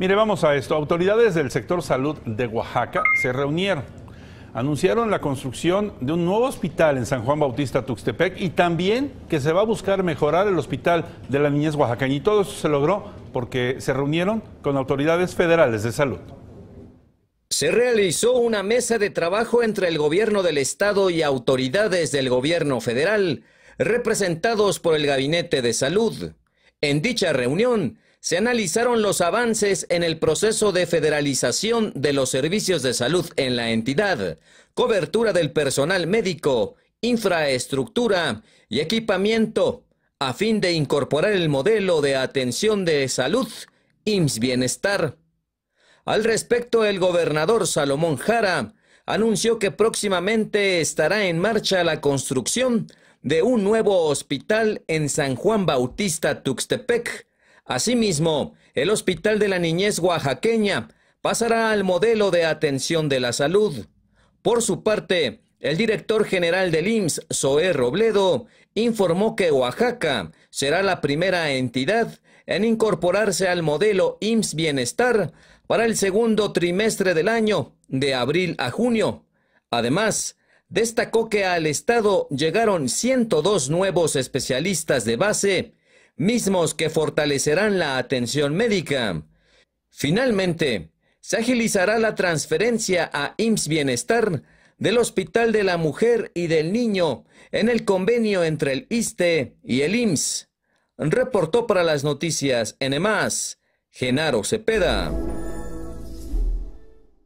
Mire, vamos a esto. Autoridades del sector salud de Oaxaca se reunieron. Anunciaron la construcción de un nuevo hospital en San Juan Bautista Tuxtepec y también que se va a buscar mejorar el hospital de la niñez oaxacaña. Y todo eso se logró porque se reunieron con autoridades federales de salud. Se realizó una mesa de trabajo entre el gobierno del estado y autoridades del gobierno federal, representados por el Gabinete de Salud. En dicha reunión se analizaron los avances en el proceso de federalización de los servicios de salud en la entidad, cobertura del personal médico, infraestructura y equipamiento, a fin de incorporar el modelo de atención de salud IMSS Bienestar. Al respecto, el gobernador Salomón Jara anunció que próximamente estará en marcha la construcción de un nuevo hospital en San Juan Bautista, Tuxtepec. Asimismo, el Hospital de la Niñez Oaxaqueña pasará al modelo de atención de la salud. Por su parte, el director general del IMSS, Zoé Robledo, informó que Oaxaca será la primera entidad en incorporarse al modelo IMSS Bienestar para el segundo trimestre del año, de abril a junio. Además, destacó que al Estado llegaron 102 nuevos especialistas de base, mismos que fortalecerán la atención médica. Finalmente, se agilizará la transferencia a IMSS Bienestar del Hospital de la Mujer y del Niño en el convenio entre el ISTE y el IMSS. Reportó para las noticias NMAS, Genaro Cepeda.